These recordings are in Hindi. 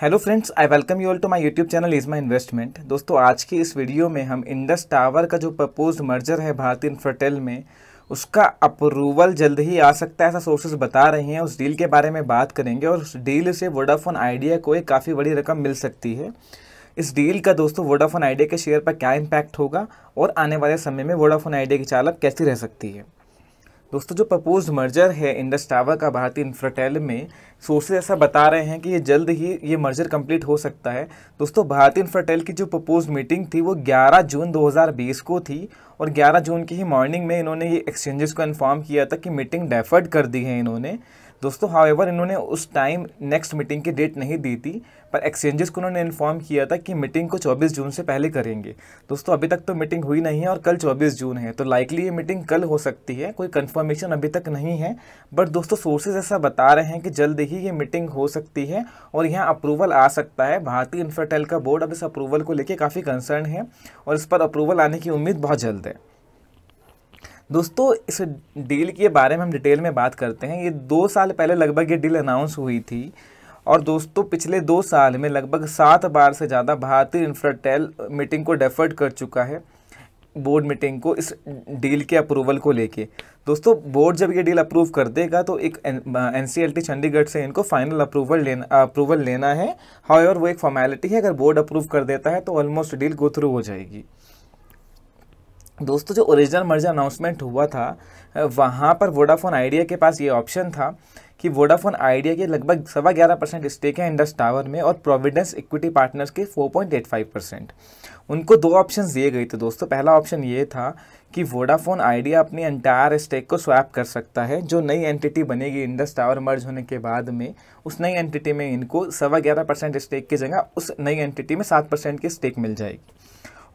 hello friends I welcome you all to my YouTube channel is my investment दोस्तों आज की इस वीडियो में हम इंडस टावर का जो प्रपोज मर्जर है भारतीय इन्फ्राटेल में उसका अप्रूवल जल्द ही आ सकता है ऐसा सोर्सेज बता रहे हैं उस डील के बारे में बात करेंगे और उस डील से वोडाफोन आइडिया को एक काफ़ी बड़ी रकम मिल सकती है इस डील का दोस्तों वोडाफोन आइडिया के शेयर पर क्या इम्पैक्ट होगा और आने वाले समय में वोडाफोन आइडिया की चालक कैसी रह सकती है दोस्तों जो प्रपोज मर्जर है इंडस टावर का भारतीय इंफ्राटेल में सोर्सेज तो ऐसा बता रहे हैं कि ये जल्द ही ये मर्जर कंप्लीट हो सकता है दोस्तों भारतीय इंफ्राटेल की जो प्रपोज मीटिंग थी वो 11 जून 2020 को थी और 11 जून की ही मॉर्निंग में इन्होंने ये एक्सचेंजेस को इन्फॉर्म किया था कि मीटिंग डेफर्ड कर दी है इन्होंने दोस्तों हावेवर इन्होंने उस टाइम नेक्स्ट मीटिंग की डेट नहीं दी थी पर एक्सचेंजेस को उन्होंने इन्फॉर्म किया था कि मीटिंग को 24 जून से पहले करेंगे दोस्तों अभी तक तो मीटिंग हुई नहीं है और कल 24 जून है तो लाइकली ये मीटिंग कल हो सकती है कोई कंफर्मेशन अभी तक नहीं है बट दोस्तों सोर्सेज ऐसा बता रहे हैं कि जल्द ही ये मीटिंग हो सकती है और यहाँ अप्रूवल आ सकता है भारतीय इन्फ्राटेल का बोर्ड अब इस अप्रूवल को लेकर काफ़ी कंसर्न है और इस पर अप्रूवल आने की उम्मीद बहुत जल्द है दोस्तों इस डील के बारे में हम डिटेल में बात करते हैं ये दो साल पहले लगभग ये डील अनाउंस हुई थी और दोस्तों पिछले दो साल में लगभग सात बार से ज़्यादा भारतीय इंफ्राटेल मीटिंग को डेफर्ड कर चुका है बोर्ड मीटिंग को इस डील के अप्रूवल को लेके दोस्तों बोर्ड जब ये डील अप्रूव कर देगा तो एक एन चंडीगढ़ से इनको फाइनल अप्रूवल लेना अप्रूवल लेना है हाउ वो एक फॉर्मेलिटी है अगर बोर्ड अप्रूव कर देता है तो ऑलमोस्ट डील गो थ्रू हो जाएगी दोस्तों जो ओरिजिनल मर्जर अनाउंसमेंट हुआ था वहाँ पर वोडाफोन आइडिया के पास ये ऑप्शन था कि वोडाफोन आइडिया के लगभग सवा ग्यारह परसेंट स्टेक है इंडस टावर में और प्रोविडेंस इक्विटी पार्टनर्स के 4.85 परसेंट उनको दो ऑप्शन दिए गए थे दोस्तों पहला ऑप्शन ये था कि वोडाफोन आइडिया अपनी एंटायर स्टेक को स्वैप कर सकता है जो नई एंटिटी बनेगी इंडस टावर मर्ज होने के बाद में उस नई एंटिटी में इनको सवा ग्यारह परसेंट स्टेक की जगह उस नई एंटिटी में सात परसेंट की स्टेक मिल जाएगी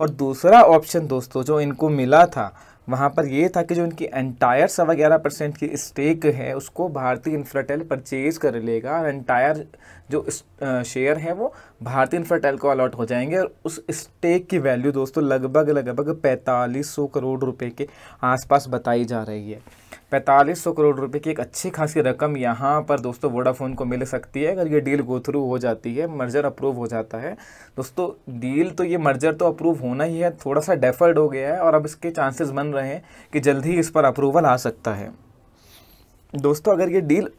और दूसरा ऑप्शन दोस्तों जो इनको मिला था वहाँ पर ये था कि जो इनकी एंटायर सवा ग्यारह परसेंट की स्टेक है उसको भारतीय इंफ्राटेल परचेज कर लेगा और एंटायर जो शेयर है वो भारतीय इंफ्राटेल को अलॉट हो जाएंगे और उस स्टेक की वैल्यू दोस्तों लगभग लगभग पैंतालीस सौ करोड़ रुपए के आसपास बताई जा रही है पैंतालीस सौ करोड़ रुपए की एक अच्छी खासी रकम यहाँ पर दोस्तों वोडाफोन को मिल सकती है अगर ये डील गो थ्रू हो जाती है मर्जर अप्रूव हो जाता है दोस्तों डील तो ये मर्जर तो अप्रूव होना ही है थोड़ा सा डेफर्ड हो गया है और अब इसके चांसेस बन रहे हैं कि जल्द ही इस पर अप्रूवल आ सकता है दोस्तों अगर ये डील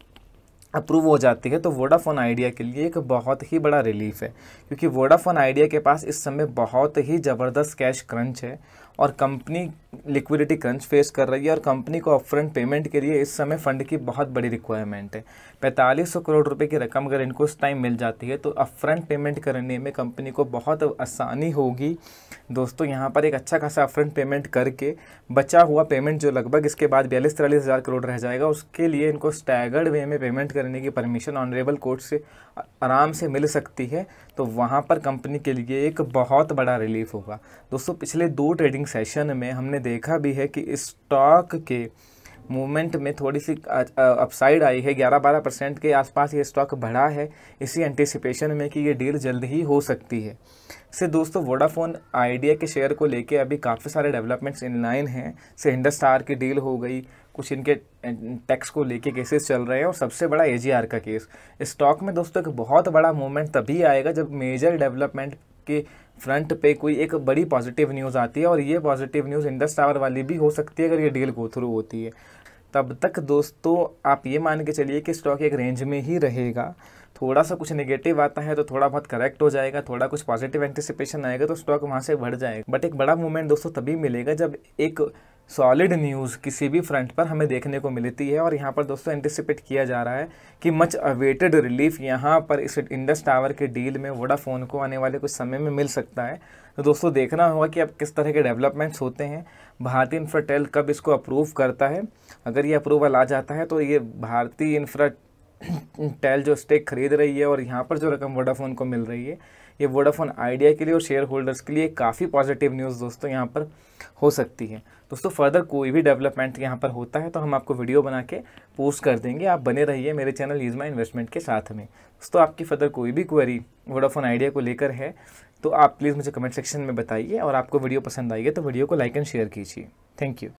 अप्रूव हो जाती है तो वोडाफोन आइडिया के लिए एक बहुत ही बड़ा रिलीफ है क्योंकि वोडाफोन आइडिया के पास इस समय बहुत ही ज़बरदस्त कैश क्रंच है और कंपनी लिक्विडिटी क्रंच फेस कर रही है और कंपनी को अपफ्रंट पेमेंट के लिए इस समय फंड की बहुत बड़ी रिक्वायरमेंट है पैंतालीस सौ करोड़ रुपए की रकम अगर इनको उस टाइम मिल जाती है तो अपफ्रंट पेमेंट करने में कंपनी को बहुत आसानी होगी दोस्तों यहाँ पर एक अच्छा खासा अपफ्रंट पेमेंट करके बचा हुआ पेमेंट जो लगभग इसके बाद बयालीस तिरालीस हज़ार करोड़ रह जाएगा उसके लिए इनको स्टैगर्ड वे में पेमेंट करने की परमिशन ऑनरेबल कोर्ट से आराम से मिल सकती है तो वहाँ पर कंपनी के लिए एक बहुत बड़ा रिलीफ होगा दोस्तों पिछले दो ट्रेडिंग सेशन में हमने देखा भी है कि स्टॉक के मूवमेंट में थोड़ी सी अपसाइड आई है 11-12 परसेंट के आसपास ये स्टॉक बढ़ा है इसी एंटिसिपेशन में कि ये डील जल्द ही हो सकती है से दोस्तों वोडाफोन आइडिया के शेयर को लेके अभी काफ़ी सारे डेवलपमेंट्स इन लाइन हैं से इंडस्टार की डील हो गई कुछ इनके टैक्स को लेके केसेस चल रहे हैं और सबसे बड़ा ए का केस स्टॉक में दोस्तों एक बहुत बड़ा मूवमेंट तभी आएगा जब मेजर डेवलपमेंट के फ्रंट पे कोई एक बड़ी पॉजिटिव न्यूज़ आती है और ये पॉजिटिव न्यूज़ इंडस टावर वाली भी हो सकती है अगर ये डील गो थ्रू होती है तब तक दोस्तों आप ये मान के चलिए कि स्टॉक एक रेंज में ही रहेगा थोड़ा सा कुछ नेगेटिव आता है तो थोड़ा बहुत करेक्ट हो जाएगा थोड़ा कुछ पॉजिटिव एंटिसिपेशन आएगा तो स्टॉक वहाँ से बढ़ जाएगा बट एक बड़ा मूवमेंट दोस्तों तभी मिलेगा जब एक सॉलिड न्यूज़ किसी भी फ्रंट पर हमें देखने को मिलती है और यहाँ पर दोस्तों एंटिसिपेट किया जा रहा है कि मच अवेटेड रिलीफ यहाँ पर इस इंडस टावर के डील में वोडाफोन को आने वाले कुछ समय में मिल सकता है तो दोस्तों देखना होगा कि अब किस तरह के डेवलपमेंट्स होते हैं भारतीय इंफ्राटेल कब इसको अप्रूव करता है अगर ये अप्रूवल आ जाता है तो ये भारतीय इंफ्रा टेल जो स्टेक खरीद रही है और यहाँ पर जो रकम वोडाफोन को मिल रही है ये वोडाफोन आइडिया के लिए और शेयर होल्डर्स के लिए काफ़ी पॉजिटिव न्यूज़ दोस्तों यहाँ पर हो सकती है दोस्तों फर्दर कोई भी डेवलपमेंट यहाँ पर होता है तो हम आपको वीडियो बना के पोस्ट कर देंगे आप बने रहिए मेरे चैनल माई इन्वेस्टमेंट के साथ में दोस्तों आपकी फर्दर कोई भी क्वेरी वोडाफोन आइडिया को लेकर है तो आप प्लीज़ मुझे कमेंट सेक्शन में बताइए और आपको वीडियो पसंद आई है तो वीडियो को लाइक एंड शेयर कीजिए थैंक यू